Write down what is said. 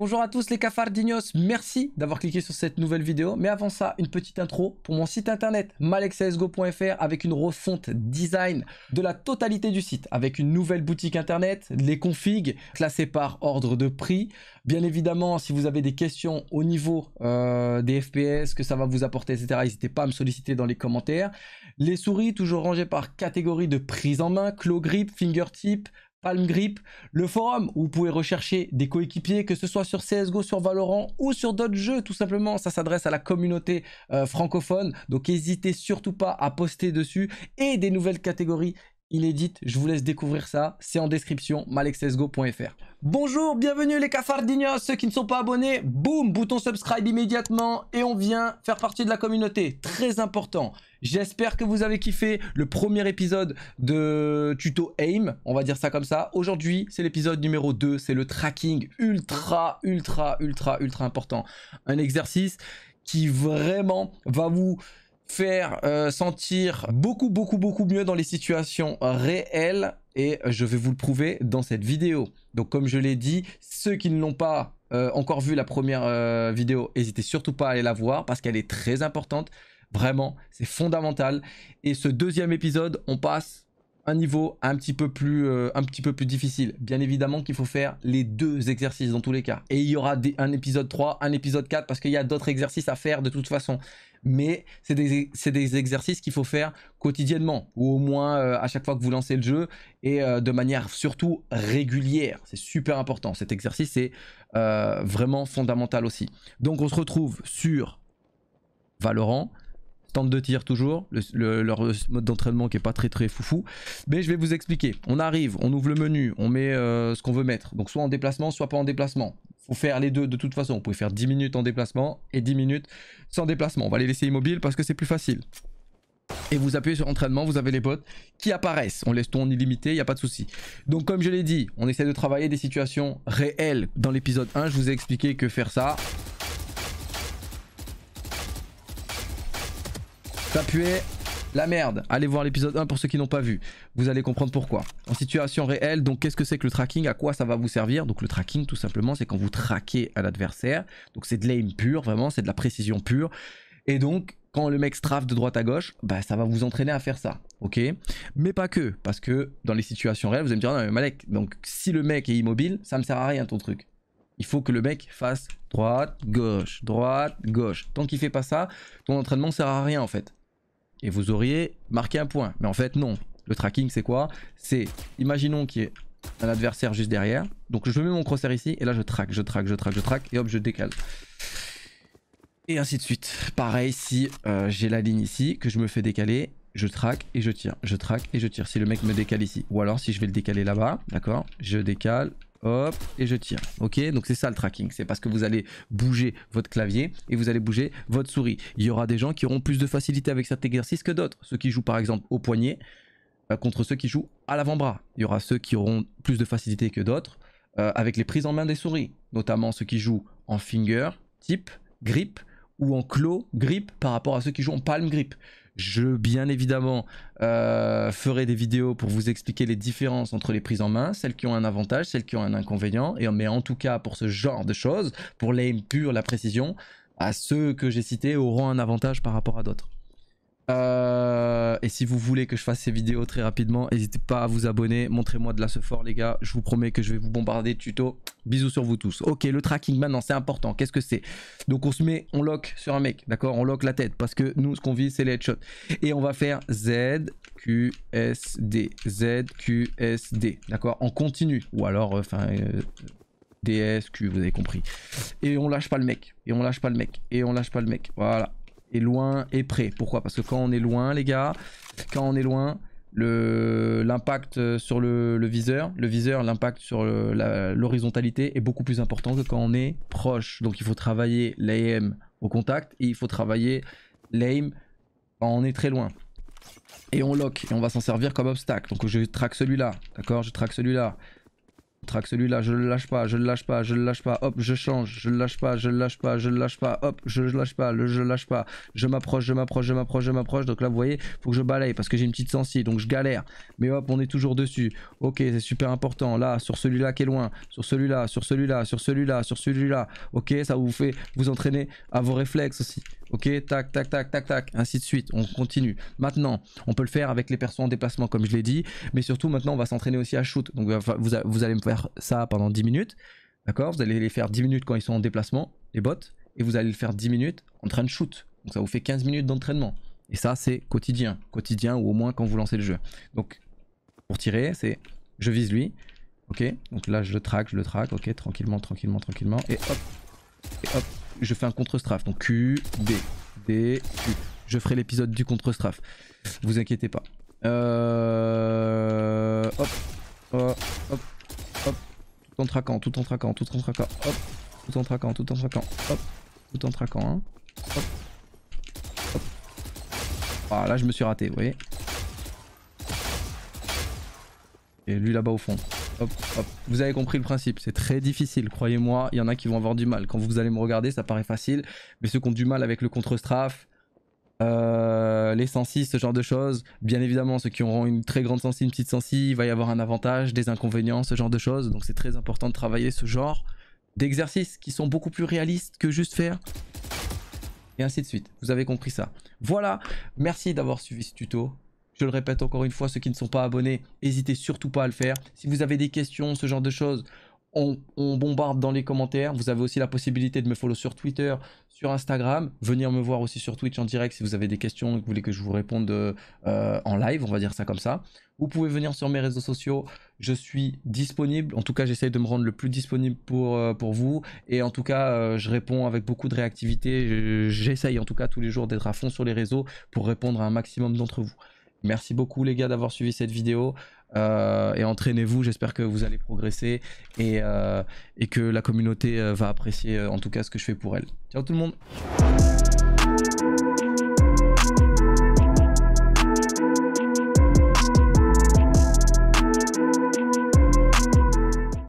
Bonjour à tous les d'ignos. merci d'avoir cliqué sur cette nouvelle vidéo. Mais avant ça, une petite intro pour mon site internet malexsgo.fr, avec une refonte design de la totalité du site avec une nouvelle boutique internet, les configs classés par ordre de prix. Bien évidemment, si vous avez des questions au niveau euh, des FPS, que ça va vous apporter, etc., n'hésitez pas à me solliciter dans les commentaires. Les souris toujours rangées par catégorie de prise en main, claw grip, fingertip, Palm Grip, le forum où vous pouvez rechercher des coéquipiers, que ce soit sur CSGO, sur Valorant ou sur d'autres jeux, tout simplement. Ça s'adresse à la communauté euh, francophone, donc n'hésitez surtout pas à poster dessus et des nouvelles catégories inédite. Je vous laisse découvrir ça. C'est en description, malexesgo.fr. Bonjour, bienvenue les cafardignos, ceux qui ne sont pas abonnés, boum, bouton subscribe immédiatement et on vient faire partie de la communauté. Très important. J'espère que vous avez kiffé le premier épisode de tuto AIM, on va dire ça comme ça. Aujourd'hui, c'est l'épisode numéro 2, c'est le tracking ultra, ultra, ultra, ultra important. Un exercice qui vraiment va vous faire euh, sentir beaucoup beaucoup beaucoup mieux dans les situations réelles et je vais vous le prouver dans cette vidéo. Donc comme je l'ai dit, ceux qui ne l'ont pas euh, encore vu la première euh, vidéo, n'hésitez surtout pas à aller la voir parce qu'elle est très importante. Vraiment, c'est fondamental. Et ce deuxième épisode, on passe niveau un petit peu plus, euh, un petit peu plus difficile. Bien évidemment qu'il faut faire les deux exercices dans tous les cas. Et il y aura un épisode 3, un épisode 4, parce qu'il y a d'autres exercices à faire de toute façon. Mais c'est des, des, exercices qu'il faut faire quotidiennement, ou au moins euh, à chaque fois que vous lancez le jeu, et euh, de manière surtout régulière. C'est super important. Cet exercice est vraiment fondamental aussi. Donc on se retrouve sur Valorant tente de tir toujours, leur mode d'entraînement qui est pas très très foufou. Mais je vais vous expliquer. On arrive, on ouvre le menu, on met euh, ce qu'on veut mettre. Donc soit en déplacement, soit pas en déplacement. Faut faire les deux de toute façon. Vous pouvez faire 10 minutes en déplacement et 10 minutes sans déplacement. On va les laisser immobiles parce que c'est plus facile. Et vous appuyez sur entraînement, vous avez les potes qui apparaissent. On laisse tout en illimité, il n'y a pas de souci. Donc comme je l'ai dit, on essaie de travailler des situations réelles. Dans l'épisode 1, je vous ai expliqué que faire ça, puait la merde. Allez voir l'épisode 1 pour ceux qui n'ont pas vu. Vous allez comprendre pourquoi. En situation réelle, donc qu'est-ce que c'est que le tracking À quoi ça va vous servir Donc le tracking, tout simplement, c'est quand vous traquez à l'adversaire. Donc c'est de l'aim pur, vraiment, c'est de la précision pure. Et donc, quand le mec strafe de droite à gauche, bah, ça va vous entraîner à faire ça, ok Mais pas que, parce que dans les situations réelles, vous allez me dire, non mais Malek, donc si le mec est immobile, ça me sert à rien ton truc. Il faut que le mec fasse droite, gauche, droite, gauche. Tant qu'il fait pas ça, ton entraînement ne sert à rien en fait et vous auriez marqué un point. Mais en fait, non. Le tracking, c'est quoi C'est, imaginons qu'il y ait un adversaire juste derrière. Donc je mets mon crosshair ici et là je traque, je traque, je traque, je traque et hop, je décale. Et ainsi de suite. Pareil si euh, j'ai la ligne ici, que je me fais décaler, je traque et je tire, je traque et je tire. Si le mec me décale ici, ou alors si je vais le décaler là-bas, d'accord Je décale, Hop, et je tire. Ok, donc c'est ça le tracking. C'est parce que vous allez bouger votre clavier et vous allez bouger votre souris. Il y aura des gens qui auront plus de facilité avec cet exercice que d'autres. Ceux qui jouent par exemple au poignet euh, contre ceux qui jouent à l'avant-bras. Il y aura ceux qui auront plus de facilité que d'autres euh, avec les prises en main des souris. Notamment ceux qui jouent en finger, type, grip ou en claw, grip par rapport à ceux qui jouent en palm grip. Je, bien évidemment, euh, ferai des vidéos pour vous expliquer les différences entre les prises en main, celles qui ont un avantage, celles qui ont un inconvénient. Et, mais en tout cas, pour ce genre de choses, pour l'aim pur, la précision, à ceux que j'ai cités auront un avantage par rapport à d'autres. Euh, et si vous voulez que je fasse ces vidéos très rapidement, n'hésitez pas à vous abonner. Montrez-moi de la ce fort, les gars. Je vous promets que je vais vous bombarder de tutos. Bisous sur vous tous. Ok, le tracking maintenant, c'est important. Qu'est-ce que c'est Donc on se met, on lock sur un mec, d'accord On lock la tête parce que nous, ce qu'on vit c'est les headshots. Et on va faire Z, Q, S, D. Z, Q, S, D. D'accord En continu. Ou alors, euh, enfin... Euh, D S Q, vous avez compris. Et on lâche pas le mec. Et on lâche pas le mec. Et on lâche pas le mec. Voilà et loin et près. Pourquoi Parce que quand on est loin, les gars, quand on est loin, l'impact sur le, le, viseur, le viseur, l'impact sur l'horizontalité est beaucoup plus important que quand on est proche. Donc il faut travailler l'aim au contact et il faut travailler l'AIM quand on est très loin. Et on lock et on va s'en servir comme obstacle. Donc je traque celui-là, d'accord Je traque celui-là. Traque celui-là, je le lâche pas, je le lâche pas, je le lâche pas, hop, je change, je le lâche pas, je le lâche pas, je le lâche pas, hop, je le lâche pas, le je lâche pas, je m'approche, je m'approche, je m'approche, je m'approche. Donc là, vous voyez, faut que je balaye parce que j'ai une petite sensi, donc je galère. Mais hop, on est toujours dessus. Ok, c'est super important. Là, sur celui-là qui est loin, sur celui-là, sur celui-là, sur celui-là, sur celui-là. Ok, ça vous fait vous entraîner à vos réflexes aussi. Ok, tac, tac, tac, tac, tac, ainsi de suite. On continue. Maintenant, on peut le faire avec les persos en déplacement, comme je l'ai dit. Mais surtout, maintenant, on va s'entraîner aussi à shoot. Donc, vous, allez me faire ça pendant 10 minutes. D'accord Vous allez les faire 10 minutes quand ils sont en déplacement, les bots. Et vous allez le faire 10 minutes en train de shoot. Donc, ça vous fait 15 minutes d'entraînement. Et ça, c'est quotidien. Quotidien ou au moins quand vous lancez le jeu. Donc, pour tirer, c'est je vise lui. Ok, donc là, je le traque, je le traque. Ok, tranquillement, tranquillement, tranquillement. Et hop. Et hop je fais un contre-strafe. Donc Q, B, D, Q. Je ferai l'épisode du contre-strafe. Vous inquiétez pas. Euh... Hop. Hop. Hop. Tout en traquant, tout en traquant, tout en traquant. Hop. Tout en traquant, tout en traquant. Hop. Tout en traquant, hein. Hop. Hop. là je me suis raté, vous voyez. Et lui là-bas au fond. Vous avez compris le principe, c'est très difficile, croyez-moi, il y en a qui vont avoir du mal. Quand vous allez me regarder, ça paraît facile, mais ceux qui ont du mal avec le contre-strafe, euh, les sensi, ce genre de choses, bien évidemment, ceux qui auront une très grande sensi, une petite sensi, il va y avoir un avantage, des inconvénients, ce genre de choses, donc c'est très important de travailler ce genre d'exercices qui sont beaucoup plus réalistes que juste faire et ainsi de suite. Vous avez compris ça. Voilà, merci d'avoir suivi ce tuto. Je le répète encore une fois, ceux qui ne sont pas abonnés, n'hésitez surtout pas à le faire. Si vous avez des questions, ce genre de choses, on, bombarde dans les commentaires. Vous avez aussi la possibilité de me follow sur Twitter, sur Instagram. Venir me voir aussi sur Twitch en direct si vous avez des questions et que vous voulez que je vous réponde euh, en live, on va dire ça comme ça. Vous pouvez venir sur mes réseaux sociaux. Je suis disponible. En tout cas, j'essaye de me rendre le plus disponible pour, euh, pour vous. Et en tout cas, euh, je réponds avec beaucoup de réactivité. J'essaye en tout cas tous les jours d'être à fond sur les réseaux pour répondre à un maximum d'entre vous. Merci beaucoup les gars d'avoir suivi cette vidéo. Euh, et entraînez-vous, j'espère que vous allez progresser et, euh, et que la communauté euh, va apprécier en tout cas ce que je fais pour elle. Ciao tout le monde